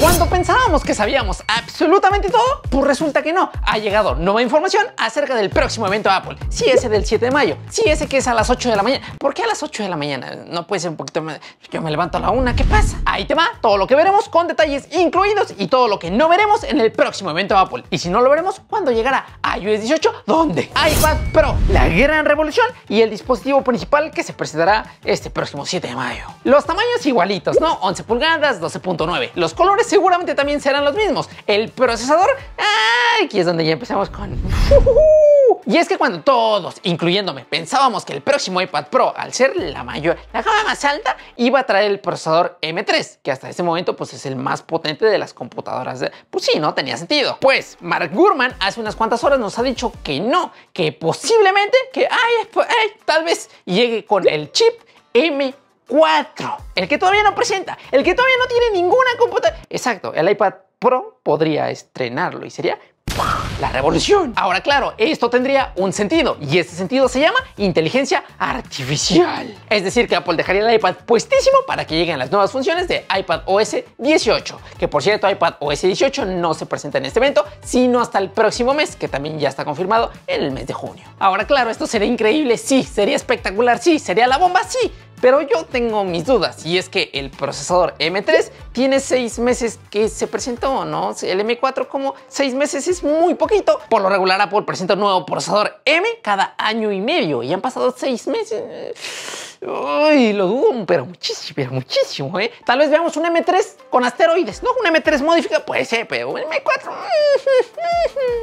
Cuando pensábamos que sabíamos absolutamente todo, pues resulta que no. Ha llegado nueva información acerca del próximo evento de Apple. Si ese del 7 de mayo, si ese que es a las 8 de la mañana. ¿Por qué a las 8 de la mañana? No puede ser un poquito más. Yo me levanto a la una, ¿qué pasa? Ahí te va todo lo que veremos con detalles incluidos y todo lo que no veremos en el próximo evento de Apple. Y si no lo veremos, ¿cuándo llegará iOS 18, ¿dónde? iPad Pro, la gran revolución y el dispositivo principal que se presentará este próximo 7 de mayo. Los tamaños igualitos, ¿no? 11 pulgadas, 12.9. Los colores seguramente también serán los mismos. El procesador, Ay, aquí es donde ya empezamos con... Y es que cuando todos, incluyéndome, pensábamos que el próximo iPad Pro, al ser la mayor, la gama más alta, iba a traer el procesador M3, que hasta ese momento pues es el más potente de las computadoras. De... Pues sí, no tenía sentido. Pues Mark Gurman hace unas cuantas horas nos ha dicho que no, que posiblemente, que ay, pues, tal vez llegue con el chip M3. 4. El que todavía no presenta, el que todavía no tiene ninguna computadora. Exacto, el iPad Pro podría estrenarlo y sería la revolución. Ahora, claro, esto tendría un sentido y ese sentido se llama inteligencia artificial. Es decir, que Apple dejaría el iPad puestísimo para que lleguen las nuevas funciones de iPad OS 18. Que por cierto, iPad OS 18 no se presenta en este evento, sino hasta el próximo mes, que también ya está confirmado en el mes de junio. Ahora, claro, esto sería increíble, sí, sería espectacular, sí, sería la bomba, sí, pero yo tengo mis dudas y es que el procesador M3 tiene seis meses que se presentó, ¿no? El M4 como seis meses es muy poquito. Por lo regular Apple presenta un nuevo procesador M cada año y medio y han pasado seis meses. Uy, lo dudo, pero muchísimo, pero muchísimo, ¿eh? Tal vez veamos un M3 con asteroides, ¿no? Un M3 modificado, puede ser, pero un M4.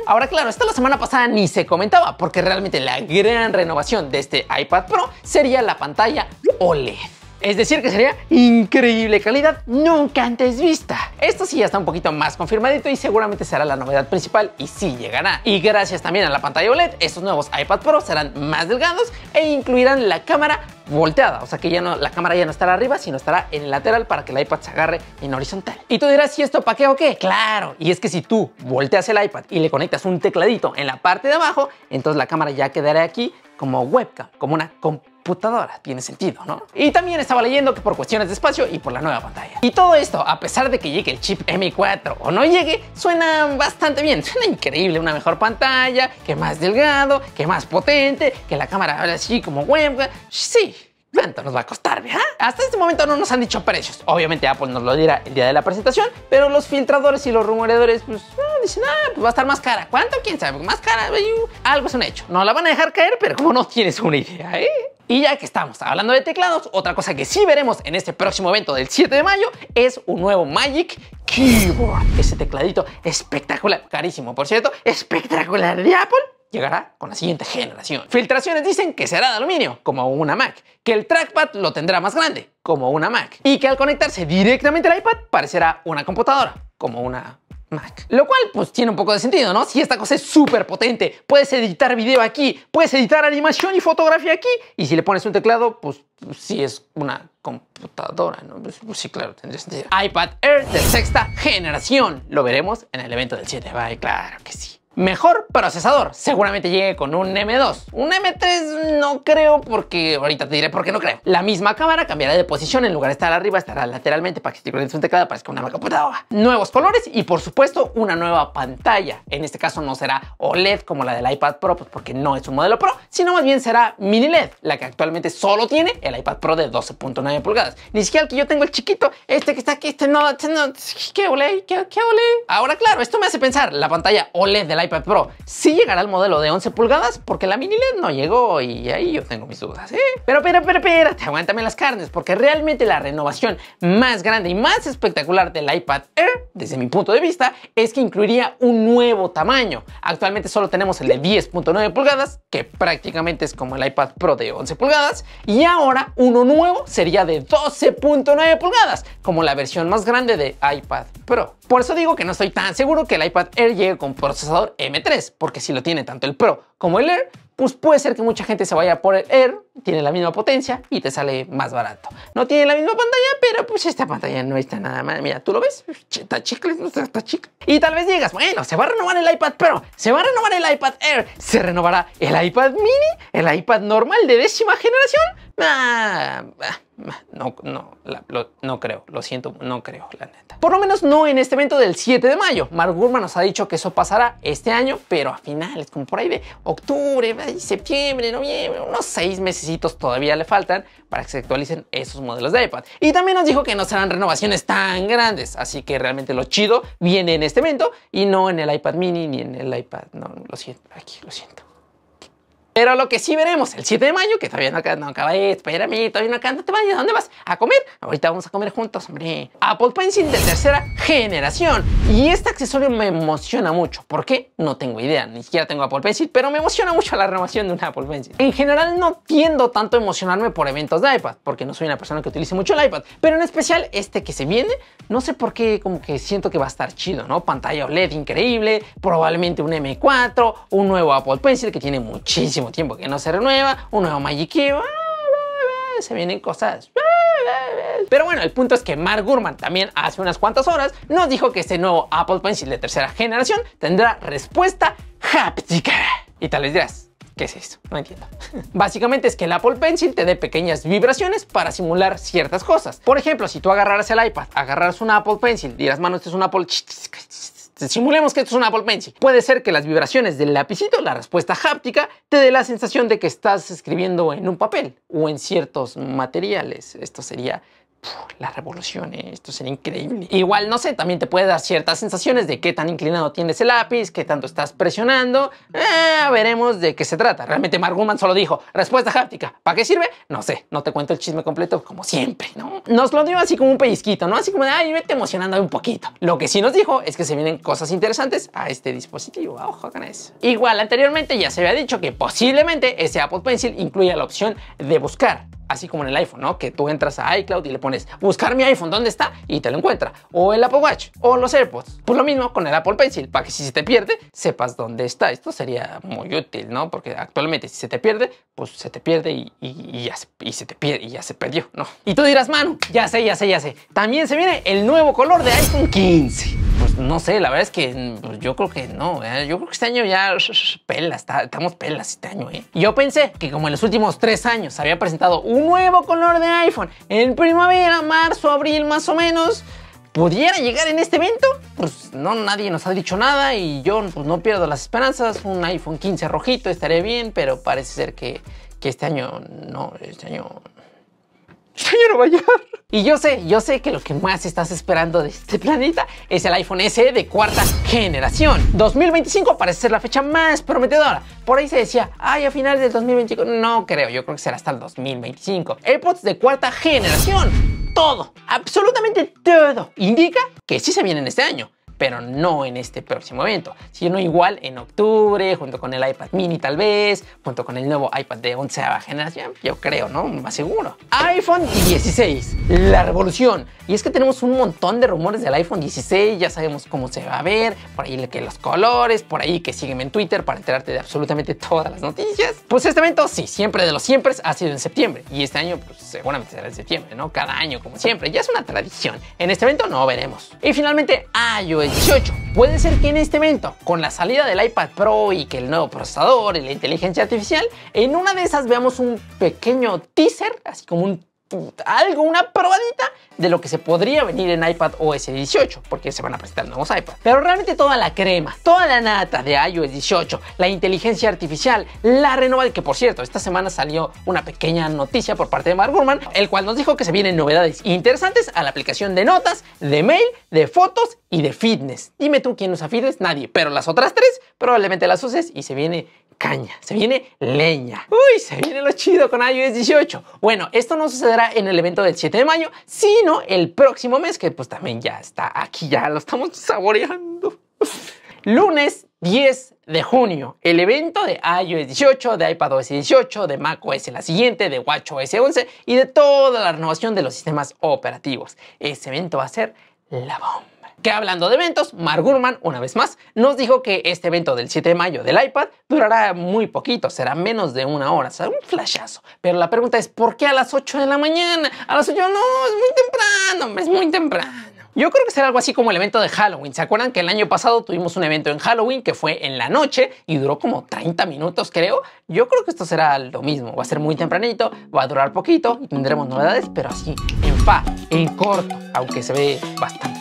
Ahora, claro, esta la semana pasada ni se comentaba, porque realmente la gran renovación de este iPad Pro sería la pantalla OLED. Es decir, que sería increíble calidad nunca antes vista. Esto sí ya está un poquito más confirmadito y seguramente será la novedad principal y sí llegará. Y gracias también a la pantalla OLED, estos nuevos iPad Pro serán más delgados e incluirán la cámara volteada, o sea que ya no, la cámara ya no estará arriba, sino estará en el lateral para que el iPad se agarre en horizontal. Y tú dirás, ¿y esto para qué o qué? Claro, y es que si tú volteas el iPad y le conectas un tecladito en la parte de abajo, entonces la cámara ya quedará aquí como webcam, como una computadora. Tiene sentido, ¿no? Y también estaba leyendo que por cuestiones de espacio y por la nueva pantalla. Y todo esto, a pesar de que llegue el chip M4 o no llegue, suena bastante bien. Suena increíble, una mejor pantalla, que más delgado, que más potente, que la cámara habla así como web. Sí, ¿Cuánto nos va a costar, ¿verdad? Hasta este momento no nos han dicho precios. Obviamente Apple nos lo dirá el día de la presentación, pero los filtradores y los rumoreadores, pues, dicen, ah, pues va a estar más cara. ¿Cuánto? ¿Quién sabe? Más cara. Algo es un hecho. No la van a dejar caer, pero como no tienes una idea, ¿eh? Y ya que estamos hablando de teclados, otra cosa que sí veremos en este próximo evento del 7 de mayo es un nuevo Magic Keyboard. Ese tecladito espectacular, carísimo por cierto, espectacular de Apple llegará con la siguiente generación. Filtraciones dicen que será de aluminio, como una Mac, que el trackpad lo tendrá más grande, como una Mac, y que al conectarse directamente al iPad parecerá una computadora, como una Mac. Lo cual pues tiene un poco de sentido, ¿no? Si esta cosa es súper potente, puedes editar video aquí, puedes editar animación y fotografía aquí, y si le pones un teclado, pues si pues, es una computadora, ¿no? Pues, pues, sí, claro, tendría sentido. iPad Air de sexta generación. Lo veremos en el evento del 7. Bye, claro que sí. Mejor procesador, seguramente llegue con un M2. Un M3 no creo porque ahorita te diré por qué no creo. La misma cámara cambiará de posición, en lugar de estar arriba estará lateralmente para que si frente un teclado parezca una computadora. Nuevos colores y por supuesto una nueva pantalla. En este caso no será OLED como la del iPad Pro pues, porque no es un modelo Pro, sino más bien será mini LED, la que actualmente solo tiene el iPad Pro de 12.9 pulgadas. Ni siquiera el que yo tengo el chiquito, este que está aquí, este no, este no, qué ole, qué, qué ole. Ahora claro, esto me hace pensar, la pantalla OLED del iPad iPad Pro. llegará el modelo de 11 pulgadas porque la mini LED no llegó y ahí yo tengo mis dudas, ¿eh? Pero, pero, pero, te aguántame las carnes porque realmente la renovación más grande y más espectacular del iPad Air, desde mi punto de vista, es que incluiría un nuevo tamaño. Actualmente solo tenemos el de 10.9 pulgadas, que prácticamente es como el iPad Pro de 11 pulgadas, y ahora uno nuevo sería de 12.9 pulgadas, como la versión más grande de iPad Pro. Por eso digo que no estoy tan seguro que el iPad Air llegue con procesador M3, porque si lo tiene tanto el Pro como el Air, pues puede ser que mucha gente se vaya por el Air, tiene la misma potencia y te sale más barato. No tiene la misma pantalla, pero pues esta pantalla no está nada mal. Mira, ¿tú lo ves? Está chicle, está chica. Y tal vez digas, bueno, se va a renovar el iPad Pro, se va a renovar el iPad Air, se renovará el iPad mini, el iPad normal de décima generación. Ah, no, no, no creo, lo siento, no creo, la neta. Por lo menos no en este evento del 7 de mayo. Mark Gurman nos ha dicho que eso pasará este año, pero a finales, como por ahí de octubre, septiembre, noviembre, unos seis mesecitos todavía le faltan para que se actualicen esos modelos de iPad. Y también nos dijo que no serán renovaciones tan grandes, así que realmente lo chido viene en este evento y no en el iPad mini ni en el iPad, no, lo siento, aquí lo siento. Pero lo que sí veremos el 7 de mayo, que todavía no acaba, de acaba a mí, todavía no acaba, no te ¿dónde vas? ¿A comer? Ahorita vamos a comer juntos, hombre. Apple Pencil de tercera generación. Y este accesorio me emociona mucho. ¿Por qué? No tengo idea, ni siquiera tengo Apple Pencil, pero me emociona mucho la renovación de un Apple Pencil. En general no tiendo tanto a emocionarme por eventos de iPad, porque no soy una persona que utilice mucho el iPad, pero en especial este que se viene, no sé por qué como que siento que va a estar chido, ¿no? Pantalla OLED increíble, probablemente un M4, un nuevo Apple Pencil que tiene muchísimo tiempo que no se renueva, un nuevo Magikyu, se vienen cosas. Pero bueno, el punto es que Mark Gurman también hace unas cuantas horas nos dijo que este nuevo Apple Pencil de tercera generación tendrá respuesta háptica. Y tal vez dirás, ¿qué es eso? No entiendo. Básicamente es que el Apple Pencil te dé pequeñas vibraciones para simular ciertas cosas. Por ejemplo, si tú agarraras el iPad, agarraras un Apple Pencil, dirás, mano, este es un Apple simulemos que esto es una Apple Pencil. Puede ser que las vibraciones del lapicito, la respuesta háptica, te dé la sensación de que estás escribiendo en un papel o en ciertos materiales. Esto sería la revolución, esto sería increíble. Igual, no sé, también te puede dar ciertas sensaciones de qué tan inclinado tienes el lápiz, qué tanto estás presionando. Ah, veremos de qué se trata. Realmente Mark solo dijo, respuesta háptica, ¿para qué sirve? No sé, no te cuento el chisme completo como siempre, ¿no? Nos lo dio así como un pellizquito, ¿no? Así como de, ay, vete emocionando un poquito. Lo que sí nos dijo es que se vienen cosas interesantes a este dispositivo, ojo con eso. Igual, anteriormente ya se había dicho que posiblemente ese Apple Pencil incluya la opción de buscar así como en el iPhone, ¿no? Que tú entras a iCloud y le pones buscar mi iPhone, ¿dónde está? Y te lo encuentra. O el Apple Watch, o los AirPods. Pues lo mismo con el Apple Pencil, para que si se te pierde, sepas dónde está. Esto sería muy útil, ¿no? Porque actualmente si se te pierde, pues se te pierde y, ya, se, te pierde y ya se perdió, ¿no? Y tú dirás, mano, ya sé, ya sé, ya sé. También se viene el nuevo color de iPhone 15. Pues no sé, la verdad es que pues, yo creo que no. ¿eh? Yo creo que este año ya pelas, estamos pelas este año. ¿eh? Yo pensé que como en los últimos tres años había presentado un nuevo color de iPhone en primavera, marzo, abril más o menos, pudiera llegar en este evento, pues no, nadie nos ha dicho nada y yo pues, no pierdo las esperanzas. Un iPhone 15 rojito estaría bien, pero parece ser que, que este año no, este año Nueva Y yo sé, yo sé que lo que más estás esperando de este planeta es el iPhone SE de cuarta generación. 2025 parece ser la fecha más prometedora. Por ahí se decía, ay, a finales del 2025. No creo, yo creo que será hasta el 2025. AirPods de cuarta generación. Todo, absolutamente todo, indica que sí se vienen este año pero no en este próximo evento, sino igual en octubre, junto con el iPad mini tal vez, junto con el nuevo iPad de 11 generación, yo creo, ¿no? Más seguro. iPhone 16, la revolución. Y es que tenemos un montón de rumores del iPhone 16, ya sabemos cómo se va a ver, por ahí que los colores, por ahí que sígueme en Twitter para enterarte de absolutamente todas las noticias. Pues este evento, sí, siempre de los siempre ha sido en septiembre y este año pues, seguramente será en septiembre, ¿no? Cada año como siempre, ya es una tradición. En este evento no veremos. Y finalmente iOS 18. Puede ser que en este evento con la salida del iPad Pro y que el nuevo procesador y la inteligencia artificial, en una de esas veamos un pequeño teaser, así como un algo, una probadita de lo que se podría venir en iPad OS 18, porque se van a presentar nuevos iPads Pero realmente toda la crema, toda la nata de iOS 18, la inteligencia artificial, la renovable, que por cierto, esta semana salió una pequeña noticia por parte de Mark Gurman, el cual nos dijo que se vienen novedades interesantes a la aplicación de notas, de mail, de fotos y de fitness. Dime tú quién usa fitness, nadie, pero las otras tres probablemente las uses y se viene caña, se viene leña. Uy, se viene lo chido con iOS 18. Bueno, esto no sucede en el evento del 7 de mayo, sino el próximo mes, que pues también ya está aquí, ya lo estamos saboreando. Lunes 10 de junio, el evento de iOS 18, de iPadOS 18, de macOS la siguiente, de WatchOS 11 y de toda la renovación de los sistemas operativos. Ese evento va a ser la bomba. Que hablando de eventos, Mark Gurman, una vez más, nos dijo que este evento del 7 de mayo del iPad durará muy poquito, será menos de una hora, será un flashazo. Pero la pregunta es, ¿por qué a las 8 de la mañana? A las 8 no, es muy temprano, es muy temprano. Yo creo que será algo así como el evento de Halloween. ¿Se acuerdan que el año pasado tuvimos un evento en Halloween que fue en la noche y duró como 30 minutos, creo? Yo creo que esto será lo mismo. Va a ser muy tempranito, va a durar poquito y tendremos novedades, pero así, en fa, en corto, aunque se ve bastante.